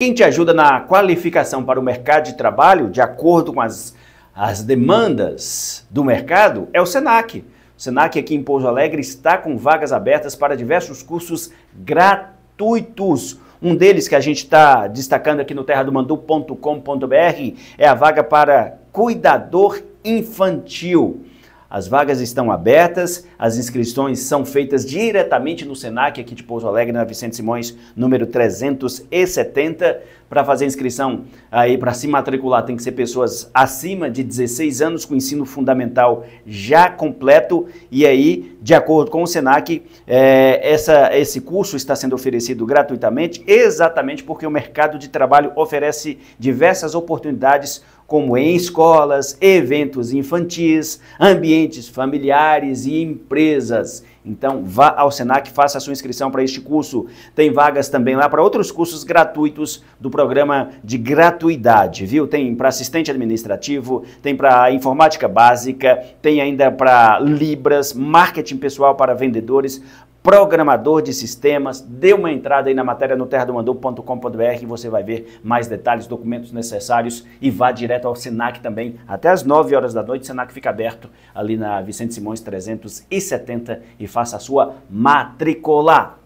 Quem te ajuda na qualificação para o mercado de trabalho, de acordo com as, as demandas do mercado, é o SENAC. O SENAC aqui em Pouso Alegre está com vagas abertas para diversos cursos gratuitos. Um deles que a gente está destacando aqui no terradomandu.com.br é a vaga para cuidador infantil. As vagas estão abertas, as inscrições são feitas diretamente no SENAC aqui de Pouso Alegre, na Vicente Simões, número 370. Para fazer inscrição aí, para se matricular, tem que ser pessoas acima de 16 anos, com ensino fundamental já completo. E aí, de acordo com o SENAC, é, essa, esse curso está sendo oferecido gratuitamente, exatamente porque o mercado de trabalho oferece diversas oportunidades como em escolas, eventos infantis, ambientes familiares e empresas. Então, vá ao SENAC, faça a sua inscrição para este curso. Tem vagas também lá para outros cursos gratuitos do programa de gratuidade, viu? Tem para assistente administrativo, tem para informática básica, tem ainda para Libras, marketing pessoal para vendedores, programador de sistemas. Dê uma entrada aí na matéria no terradomandu.com.br e você vai ver mais detalhes, documentos necessários e vá direto ao SENAC também. Até as 9 horas da noite, o SENAC fica aberto ali na Vicente Simões 370 e faça a sua matricular.